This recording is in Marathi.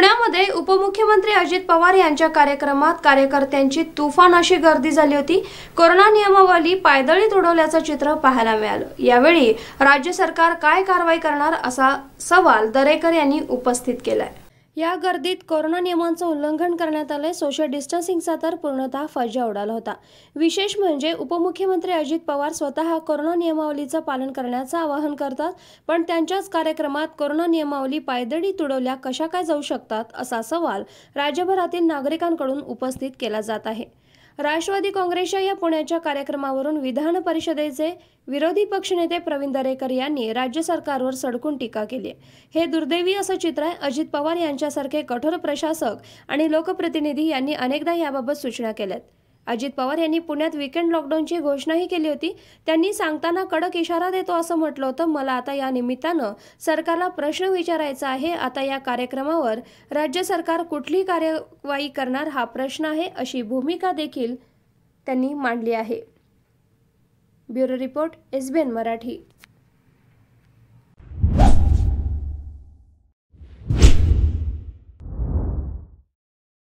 पुण्यामध्ये उपमुख्यमंत्री अजित पवार यांच्या कार्यक्रमात कार्यकर्त्यांची तुफान अशी गर्दी झाली होती कोरोना नियमावली पायदळी उडवल्याचं चित्र पाहायला मिळालं यावेळी राज्य सरकार काय कारवाई करणार असा सवाल दरेकर यांनी उपस्थित केलाय या गर्दीत कोरोना नियमांचं उल्लंघन करण्यात आले सोशल डिस्टन्सिंगचा तर पूर्णतः फजा उडाला होता विशेष म्हणजे उपमुख्यमंत्री अजित पवार स्वतः कोरोना नियमावलीचं पालन करण्याचं आवाहन करतात पण त्यांच्याच कार्यक्रमात कोरोना नियमावली पायदळी तुडवल्या कशा काय जाऊ शकतात असा सवाल राज्यभरातील नागरिकांकडून उपस्थित केला जात आहे राष्ट्रवादी काँग्रेसच्या या पुण्याच्या कार्यक्रमावरून विधान परिषदेचे विरोधी पक्षनेते प्रवीण दरेकर यांनी राज्य सरकारवर सडकून टीका केली हे दुर्दैवी असं चित्र आहे अजित पवार यांच्यासारखे कठोर प्रशासक आणि लोकप्रतिनिधी यांनी अनेकदा याबाबत सूचना केल्यात अजित पवार यांनी पुण्यात विकेंड लॉकडाऊनची घोषणाही केली होती त्यांनी सांगताना कडक इशारा देतो असं म्हटलं होतं मला आता या निमित्तानं सरकारला प्रश्न विचारायचा आहे आता या कार्यक्रमावर राज्य सरकार कुठली कार्यवाही करणार हा प्रश्न आहे अशी भूमिका देखील त्यांनी मांडली आहे ब्युरो रिपोर्ट एसबीएन मराठी